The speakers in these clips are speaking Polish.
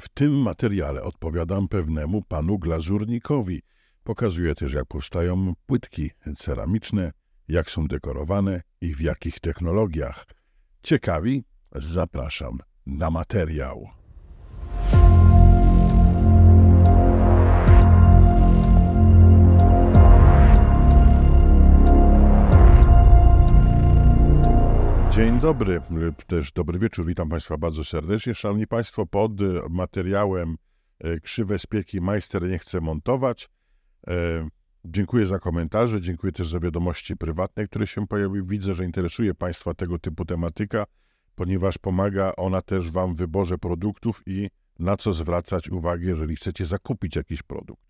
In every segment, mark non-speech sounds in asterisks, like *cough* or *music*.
W tym materiale odpowiadam pewnemu panu glazurnikowi. Pokazuję też, jak powstają płytki ceramiczne, jak są dekorowane i w jakich technologiach. Ciekawi? Zapraszam na materiał. Dzień dobry, lub też dobry wieczór. Witam Państwa bardzo serdecznie. Szanowni Państwo, pod materiałem e, Krzywe spieki majster nie chce montować. E, dziękuję za komentarze, dziękuję też za wiadomości prywatne, które się pojawiły. Widzę, że interesuje Państwa tego typu tematyka, ponieważ pomaga ona też Wam w wyborze produktów i na co zwracać uwagę, jeżeli chcecie zakupić jakiś produkt.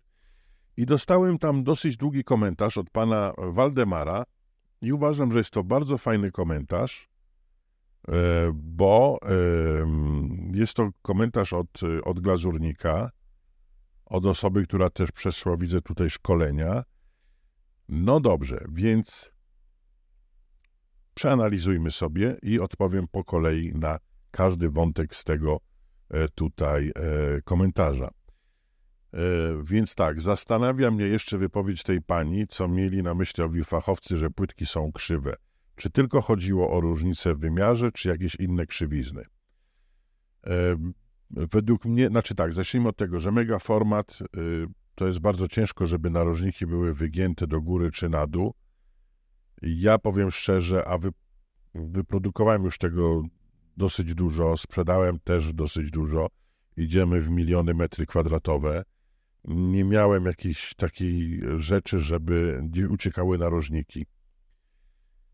I dostałem tam dosyć długi komentarz od pana Waldemara, i uważam, że jest to bardzo fajny komentarz, E, bo jest to komentarz od, od glazurnika, od osoby, która też przeszła, widzę tutaj szkolenia. No dobrze, więc przeanalizujmy sobie i odpowiem po kolei na każdy wątek z tego e, tutaj e, komentarza. Więc tak, zastanawia mnie jeszcze wypowiedź tej pani, co mieli na myśli owi fachowcy, że płytki są krzywe. Czy tylko chodziło o różnice w wymiarze, czy jakieś inne krzywizny? Według mnie, znaczy tak, zacznijmy od tego, że megaformat y, to jest bardzo ciężko, żeby narożniki były wygięte do góry czy na dół. Ja powiem szczerze, a wy, wyprodukowałem już tego dosyć dużo, sprzedałem też dosyć dużo. Idziemy w miliony metry kwadratowe. Nie miałem jakiejś takiej rzeczy, żeby uciekały narożniki.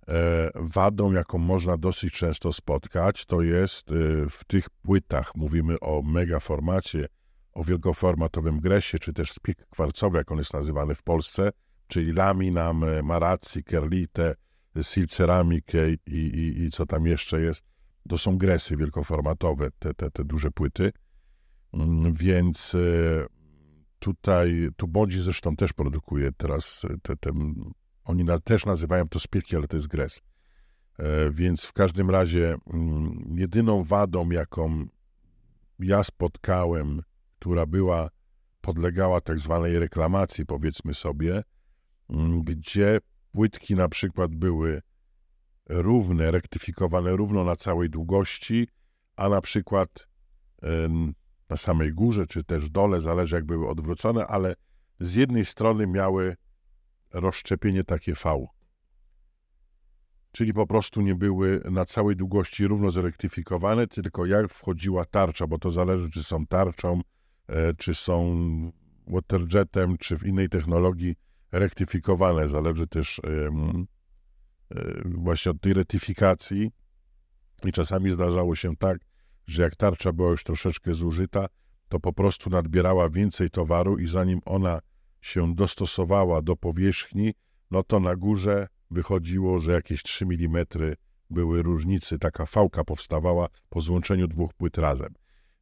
E, wadą, jaką można dosyć często spotkać, to jest e, w tych płytach, mówimy o megaformacie, o wielkoformatowym gresie, czy też spik kwarcowy, jak on jest nazywany w Polsce, czyli laminam, e, maracji, kerlite, silceramic i, i, i co tam jeszcze jest. To są gresy wielkoformatowe, te, te, te duże płyty. Mm, więc tutaj, tu Bodzi zresztą też produkuje teraz te, te oni na, też nazywają to spirki, ale to jest gres. E, więc w każdym razie mm, jedyną wadą, jaką ja spotkałem, która była, podlegała tak zwanej reklamacji, powiedzmy sobie, mm, gdzie płytki na przykład były równe, rektyfikowane równo na całej długości, a na przykład e, na samej górze czy też dole, zależy jak były odwrócone, ale z jednej strony miały rozszczepienie takie V. Czyli po prostu nie były na całej długości równo zrektyfikowane, tylko jak wchodziła tarcza, bo to zależy, czy są tarczą, e, czy są waterjetem, czy w innej technologii rektyfikowane. Zależy też e, e, właśnie od tej retyfikacji. I czasami zdarzało się tak, że jak tarcza była już troszeczkę zużyta, to po prostu nadbierała więcej towaru i zanim ona się dostosowała do powierzchni, no to na górze wychodziło, że jakieś 3 mm były różnicy. Taka fałka powstawała po złączeniu dwóch płyt razem.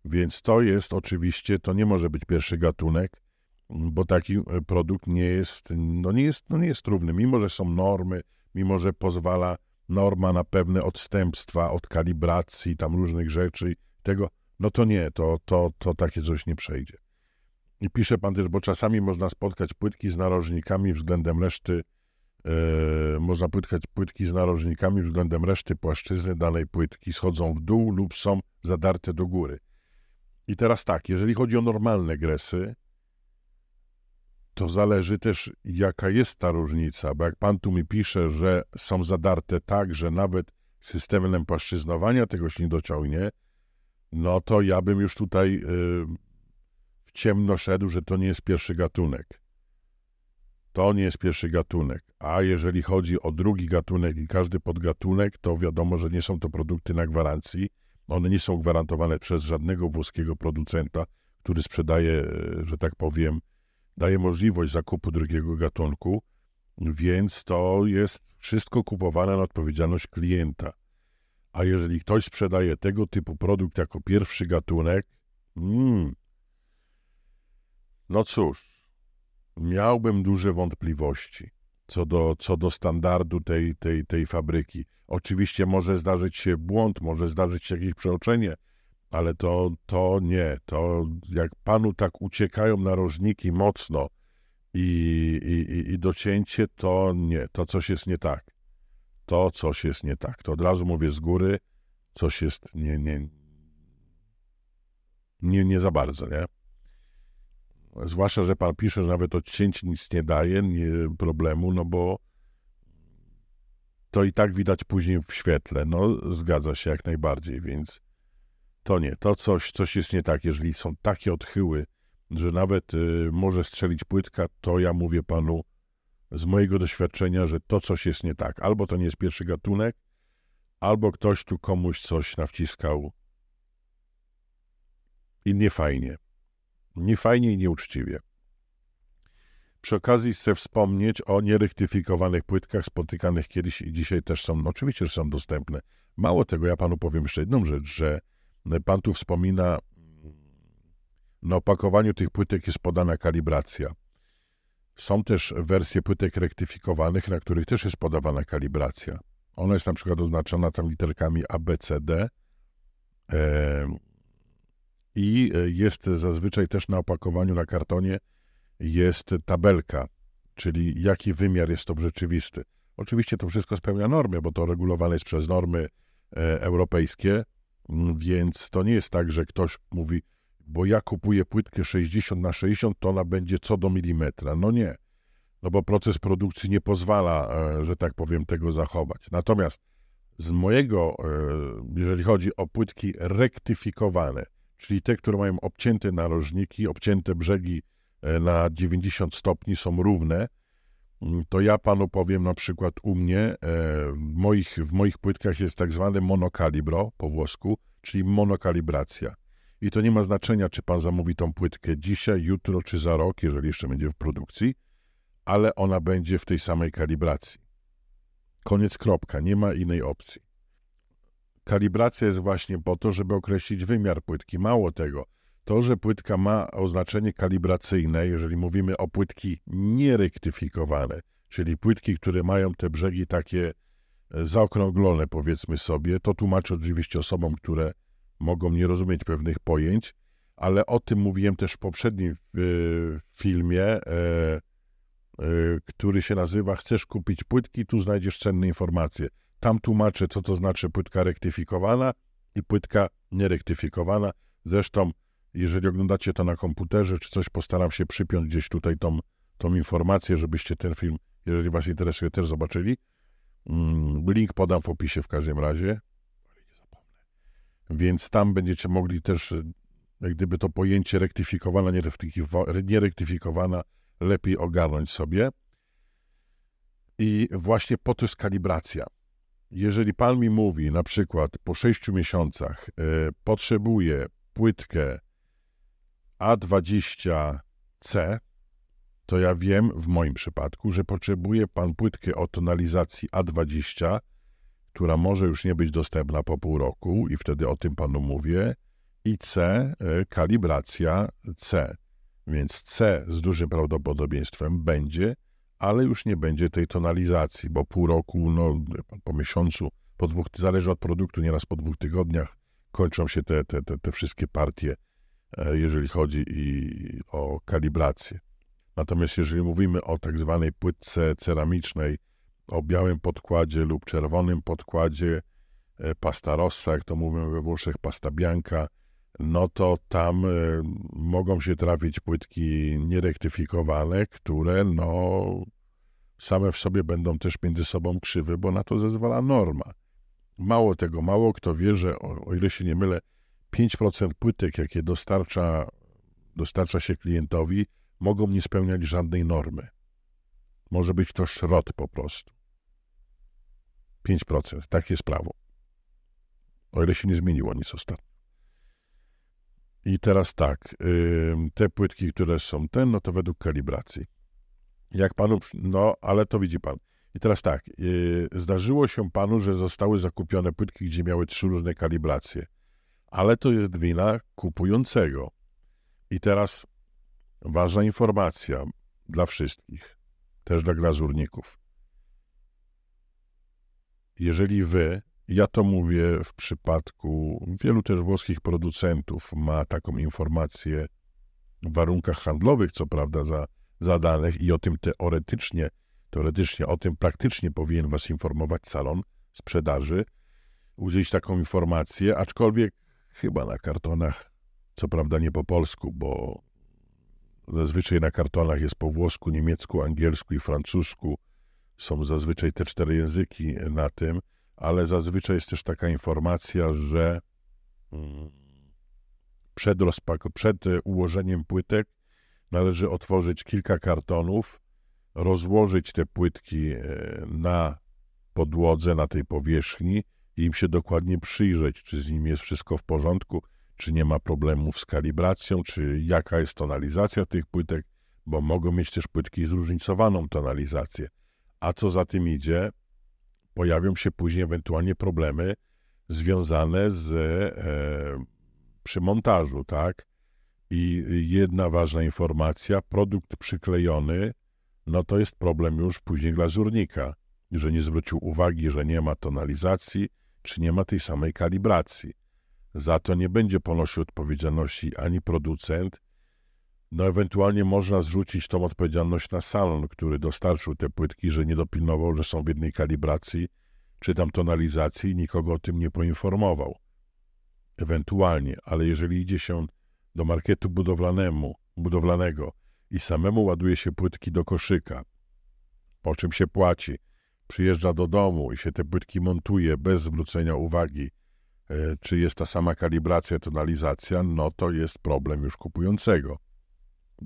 Więc to jest oczywiście, to nie może być pierwszy gatunek, bo taki e, produkt nie jest, no nie jest, no nie jest równy, mimo że są normy, mimo że pozwala norma na pewne odstępstwa od kalibracji, tam różnych rzeczy, tego, no to nie, to, to, to takie coś nie przejdzie. I pisze pan też, bo czasami można spotkać płytki z narożnikami względem reszty, yy, można spotkać płytki z narożnikami względem reszty płaszczyzny danej płytki, schodzą w dół lub są zadarte do góry. I teraz tak, jeżeli chodzi o normalne gresy, to zależy też, jaka jest ta różnica, bo jak pan tu mi pisze, że są zadarte tak, że nawet systemem płaszczyznowania tego się nie dociągnie, no to ja bym już tutaj yy, ciemno szedł, że to nie jest pierwszy gatunek. To nie jest pierwszy gatunek. A jeżeli chodzi o drugi gatunek i każdy podgatunek, to wiadomo, że nie są to produkty na gwarancji. One nie są gwarantowane przez żadnego włoskiego producenta, który sprzedaje, że tak powiem, daje możliwość zakupu drugiego gatunku, więc to jest wszystko kupowane na odpowiedzialność klienta. A jeżeli ktoś sprzedaje tego typu produkt jako pierwszy gatunek, mm, no cóż, miałbym duże wątpliwości co do, co do standardu tej, tej, tej fabryki. Oczywiście może zdarzyć się błąd, może zdarzyć się jakieś przeoczenie, ale to, to nie. To jak panu tak uciekają narożniki mocno i, i, i docięcie, to nie. To coś jest nie tak. To coś jest nie tak. To od razu mówię z góry, coś jest nie, nie, nie, nie za bardzo, nie? Zwłaszcza, że pan pisze, że nawet odcięć nic nie daje nie, problemu, no bo to i tak widać później w świetle. No, zgadza się jak najbardziej, więc to nie, to coś, coś jest nie tak. Jeżeli są takie odchyły, że nawet y, może strzelić płytka, to ja mówię panu z mojego doświadczenia, że to coś jest nie tak. Albo to nie jest pierwszy gatunek, albo ktoś tu komuś coś nawciskał i nie fajnie niefajnie i nieuczciwie. Przy okazji chcę wspomnieć o nierektyfikowanych płytkach spotykanych kiedyś i dzisiaj też są, no oczywiście, że są dostępne. Mało tego, ja panu powiem jeszcze jedną rzecz, że e, pan tu wspomina, mm, na opakowaniu tych płytek jest podana kalibracja. Są też wersje płytek rektyfikowanych, na których też jest podawana kalibracja. Ona jest na przykład oznaczona tam literkami ABCD. E, i e, jest zazwyczaj też na opakowaniu na kartonie jest tabelka, czyli jaki wymiar jest to w rzeczywisty. Oczywiście to wszystko spełnia normy, bo to regulowane jest przez normy e, europejskie, mm, więc to nie jest tak, że ktoś mówi, bo ja kupuję płytkę 60 na 60, to ona będzie co do milimetra. No nie, no bo proces produkcji nie pozwala, e, że tak powiem, tego zachować. Natomiast z mojego, jeżeli chodzi o płytki rektyfikowane, czyli te, które mają obcięte narożniki, obcięte brzegi e, na 90 stopni, są równe, mm, to ja panu powiem na przykład u mnie, e, w moich, w moich płytkach jest tak zwane monokalibro po włosku, czyli monokalibracja. I to nie ma znaczenia, czy pan zamówi tą płytkę dzisiaj, jutro czy za rok, jeżeli jeszcze będzie w produkcji, ale ona będzie w tej samej kalibracji. Koniec kropka, nie ma innej opcji. Kalibracja jest właśnie po to, żeby określić wymiar płytki. Mało tego, to, że płytka ma oznaczenie kalibracyjne, jeżeli mówimy o płytki nierektyfikowane, czyli płytki, które mają te brzegi takie e, zaokrąglone, powiedzmy sobie, to tłumaczę oczywiście osobom, które mogą nie rozumieć pewnych pojęć, ale o tym mówiłem też w poprzednim e, filmie, e, który się nazywa Chcesz kupić płytki, tu znajdziesz cenne informacje. Tam tłumaczę, co to znaczy płytka rektyfikowana i płytka nierektyfikowana. Zresztą, jeżeli oglądacie to na komputerze czy coś, postaram się przypiąć gdzieś tutaj tą, tą informację, żebyście ten film, jeżeli Was interesuje, też zobaczyli. Mm, link podam w opisie w każdym razie. Więc tam będziecie mogli też, jak gdyby to pojęcie rektyfikowana, nierektyfikowana, lepiej ogarnąć sobie. I właśnie po to jest kalibracja jeżeli pan mi mówi na przykład po sześciu miesiącach y, płytkę A20C, to ja wiem w moim przypadku, że potrzebuje pan płytkę o tonalizacji A20, która może już nie być dostępna po pół roku i wtedy o tym panu mówię, i C, y, kalibracja C. Więc C z dużym prawdopodobieństwem będzie ale już nie będzie tej tonalizacji, bo pół roku, no, po miesiącu, po dwóch, zależy od produktu, nieraz po dwóch tygodniach kończą się te, te, te, te wszystkie partie, e, jeżeli chodzi i o kalibrację. Natomiast jeżeli mówimy o tak zwanej płytce ceramicznej, o białym podkładzie lub czerwonym podkładzie, e, pasta rossa, jak to mówią we Włoszech, pasta bianca, no to tam y, mogą się trafić płytki nierektyfikowane, które no same w sobie będą też między sobą krzywe, bo na to zezwala norma. Mało tego, mało kto wie, że o, o ile się nie mylę, 5% płytek, jakie dostarcza, dostarcza się klientowi, mogą nie spełniać żadnej normy. Może być to szrot po prostu. 5%, tak jest prawo. O ile się nie zmieniło nic ostatnio. I teraz tak, te płytki, które są ten, no to według kalibracji. Jak panu, no ale to widzi pan. I teraz tak, y, zdarzyło się panu, że zostały zakupione płytki, gdzie miały trzy różne kalibracje, ale to jest wina kupującego. I teraz ważna informacja dla wszystkich, też dla glazurników. Jeżeli wy ja to mówię w przypadku wielu też włoskich producentów ma taką informację w warunkach handlowych, co prawda, za, za danych i o tym teoretycznie, teoretycznie o tym praktycznie powinien Was informować salon sprzedaży, udzielić taką informację, aczkolwiek chyba na kartonach, co prawda nie po polsku, bo zazwyczaj na kartonach jest po włosku, niemiecku, angielsku i francusku, są zazwyczaj te cztery języki na tym – ale zazwyczaj jest też taka informacja, że mm, przed, rozpak- przed e, ułożeniem płytek należy otworzyć kilka kartonów, rozłożyć te płytki e, na podłodze, na tej powierzchni i im się dokładnie przyjrzeć, czy z nimi jest wszystko w porządku, czy nie ma problemów z kalibracją, czy jaka jest tonalizacja tych płytek, bo mogą mieć też płytki zróżnicowaną tonalizację. A co za tym idzie, pojawią się później ewentualnie problemy związane z e, przy montażu, tak? I jedna ważna informacja, produkt przyklejony, no to jest problem już później dla żurnika, że nie zwrócił uwagi, że nie ma tonalizacji, czy nie ma tej samej kalibracji. Za to nie będzie ponosił odpowiedzialności ani producent, no ewentualnie można zrzucić tą odpowiedzialność na salon, który dostarczył te płytki, że nie dopilnował, że są w jednej kalibracji, czy tam tonalizacji i nikogo o tym nie poinformował. Ewentualnie, ale jeżeli idzie się do marketu budowlanemu, budowlanego i samemu ładuje się płytki do koszyka, po czym się płaci, przyjeżdża do domu i się te płytki montuje bez zwrócenia uwagi, e, czy jest ta sama kalibracja, tonalizacja, no to jest problem już kupującego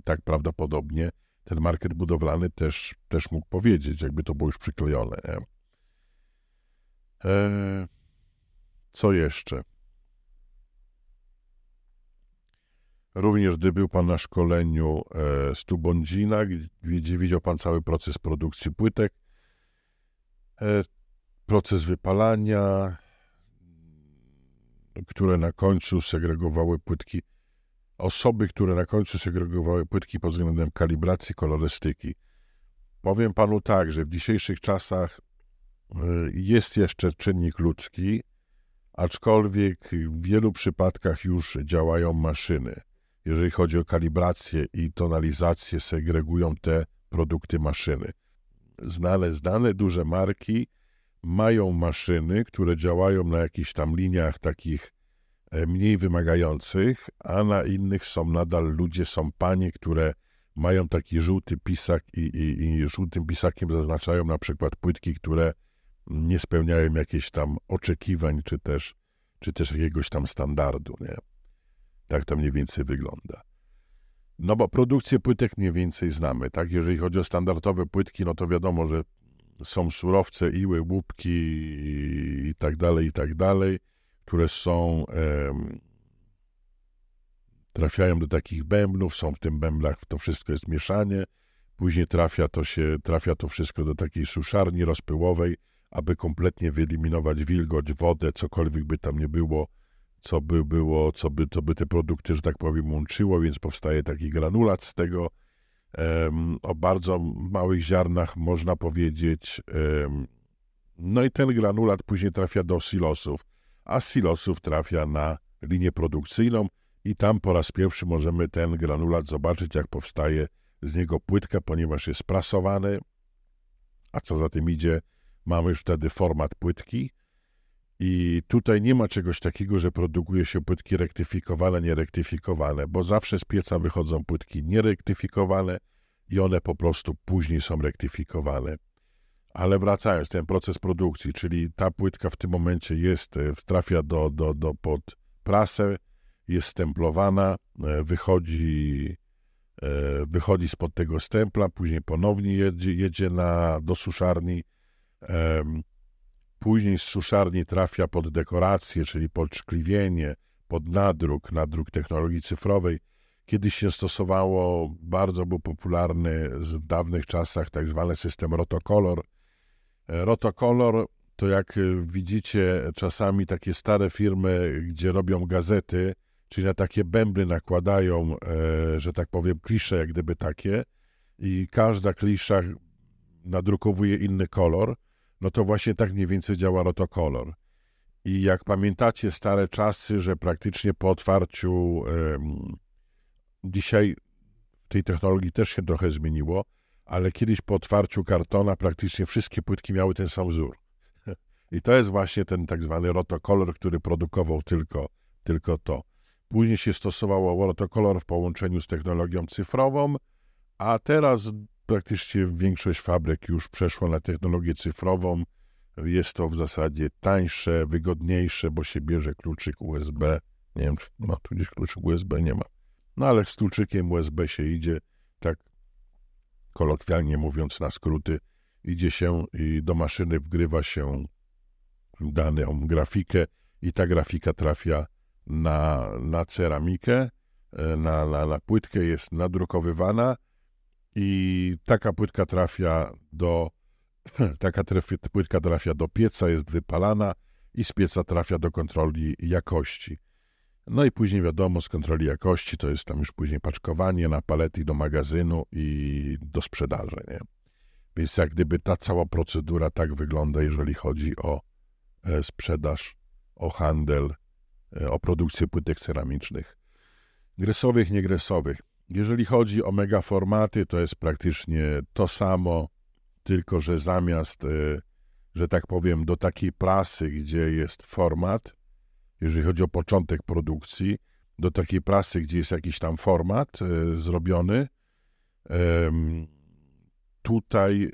tak prawdopodobnie ten market budowlany też, też mógł powiedzieć, jakby to było już przyklejone. Nie? Eee, co jeszcze? Również gdy był Pan na szkoleniu e, z Tubondzina, gdzie widział Pan cały proces produkcji płytek, e, proces wypalania, które na końcu segregowały płytki osoby, które na końcu segregowały płytki pod względem kalibracji, kolorystyki. Powiem panu tak, że w dzisiejszych czasach y, jest jeszcze czynnik ludzki, aczkolwiek w wielu przypadkach już działają maszyny. Jeżeli chodzi o kalibrację i tonalizację, segregują te produkty maszyny. Znane, znane duże marki mają maszyny, które działają na jakichś tam liniach takich E, mniej wymagających, a na innych są nadal ludzie, są panie, które mają taki żółty pisak i, i, i żółtym pisakiem zaznaczają na przykład płytki, które nie spełniają jakichś tam oczekiwań, czy też, czy też jakiegoś tam standardu. Nie? Tak to mniej więcej wygląda. No bo produkcję płytek mniej więcej znamy, tak? Jeżeli chodzi o standardowe płytki, no to wiadomo, że są surowce, iły, łupki i tak dalej, i tak dalej które są, trafiają do takich bębnów, są w tym bęblach, to wszystko jest mieszanie, później trafia to, się, trafia to wszystko do takiej suszarni rozpyłowej, aby kompletnie wyeliminować wilgoć, wodę, cokolwiek by tam nie było, co by było, co by, co by te produkty, że tak powiem, łączyło, więc powstaje taki granulat z tego. Um, o bardzo małych ziarnach można powiedzieć. Um, no i ten granulat później trafia do silosów a silosów trafia na linię produkcyjną i tam po raz pierwszy możemy ten granulat zobaczyć, jak powstaje z niego płytka, ponieważ jest prasowany, a co za tym idzie, mamy już wtedy format płytki i tutaj nie ma czegoś takiego, że produkuje się płytki rektyfikowane, nierektyfikowane, bo zawsze z pieca wychodzą płytki nierektyfikowane i one po prostu później są rektyfikowane. Ale wracając, ten proces produkcji, czyli ta płytka w tym momencie jest, e, trafia do, do, do pod prasę, jest stemplowana, e, wychodzi, e, wychodzi spod tego stempla, później ponownie jedzie, jedzie na, do suszarni, później z suszarni trafia pod dekorację, czyli pod szkliwienie, pod nadruk, nadruk technologii cyfrowej. Kiedyś się stosowało, bardzo był popularny w dawnych czasach tak zwany system rotokolor, Rotokolor to jak y, widzicie czasami takie stare firmy, gdzie robią gazety, czyli na takie bębny nakładają, e, że tak powiem, klisze jak gdyby takie i każda klisza nadrukowuje inny kolor, no to właśnie tak mniej więcej działa rotokolor. I jak pamiętacie stare czasy, że praktycznie po otwarciu dzisiaj w tej technologii też się trochę zmieniło, ale kiedyś po otwarciu kartona praktycznie wszystkie płytki miały ten sam wzór. *laughs* I to jest właśnie ten tak zwany rotokolor, który produkował tylko, tylko to. Później się stosowało rotokolor w połączeniu z technologią cyfrową, a teraz praktycznie większość fabryk już przeszła na technologię cyfrową. Jest to w zasadzie tańsze, wygodniejsze, bo się bierze kluczyk USB. Nie wiem, czy ma tu gdzieś kluczyk USB, nie ma. No ale z kluczykiem USB się idzie tak kolokwialnie mówiąc na skróty, idzie się i do maszyny wgrywa się daną grafikę i ta grafika trafia na, na ceramikę, e, na, na, na płytkę, jest nadrukowywana i taka płytka trafia do *clears throat* taka trafia, płytka trafia do pieca, jest wypalana i z pieca trafia do kontroli jakości. No i później wiadomo, z kontroli jakości to jest tam już później paczkowanie na palety do magazynu i do sprzedaży. Nie? Więc jak gdyby ta cała procedura tak wygląda, jeżeli chodzi o e, sprzedaż, o handel, e, o produkcję płytek ceramicznych. Gresowych, niegresowych. Jeżeli chodzi o megaformaty, to jest praktycznie to samo, tylko że zamiast, e, że tak powiem, do takiej prasy, gdzie jest format, jeżeli chodzi o początek produkcji, do takiej prasy, gdzie jest jakiś tam format e, zrobiony. tutaj e,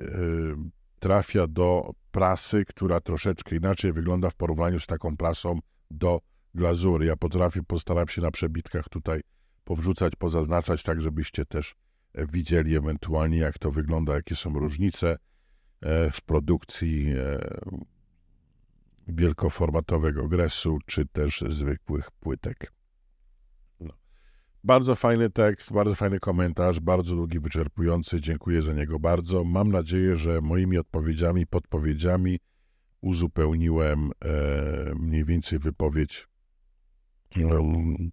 trafia do prasy, która troszeczkę inaczej wygląda w porównaniu z taką prasą do glazury. Ja potrafię, postaram się na przebitkach tutaj powrzucać, pozaznaczać, tak żebyście też widzieli ewentualnie, jak to wygląda, jakie są różnice e, w produkcji wielkoformatowego gresu, czy też zwykłych płytek. No. Bardzo fajny tekst, bardzo fajny komentarz, bardzo długi, wyczerpujący. Dziękuję za niego bardzo. Mam nadzieję, że moimi odpowiedziami, podpowiedziami uzupełniłem e, mniej więcej wypowiedź, um,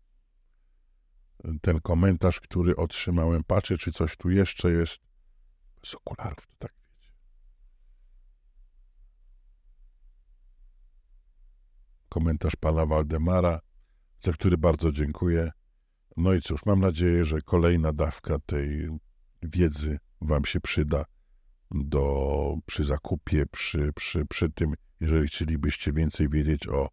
ten komentarz, który otrzymałem. Patrzę, czy coś tu jeszcze jest. Z okularów to tak komentarz pana Waldemara, za który bardzo dziękuję. No i cóż, mam nadzieję, że kolejna dawka tej wiedzy wam się przyda do, przy zakupie, przy, przy, przy tym, jeżeli chcielibyście więcej wiedzieć o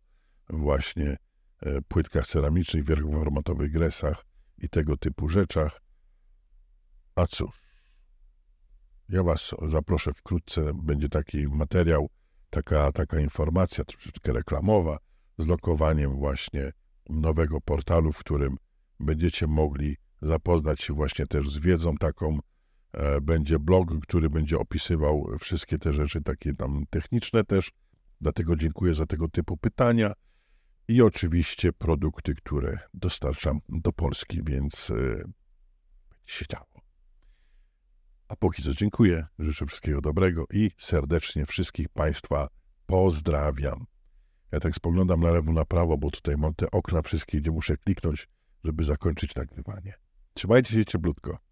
właśnie e, płytkach ceramicznych, wielkoformatowych gresach i tego typu rzeczach. A cóż, ja Was zaproszę wkrótce, będzie taki materiał, taka, taka informacja troszeczkę reklamowa, z lokowaniem właśnie nowego portalu, w którym będziecie mogli zapoznać się właśnie też z wiedzą taką. E, będzie blog, który będzie opisywał wszystkie te rzeczy takie tam techniczne też. Dlatego dziękuję za tego typu pytania i oczywiście produkty, które dostarczam do Polski, więc e, będzie się działo. A póki co dziękuję, życzę wszystkiego dobrego i serdecznie wszystkich Państwa pozdrawiam. Ja tak spoglądam na lewo, na prawo, bo tutaj mam te okna wszystkie, gdzie muszę kliknąć, żeby zakończyć nagrywanie. Trzymajcie się cieplutko.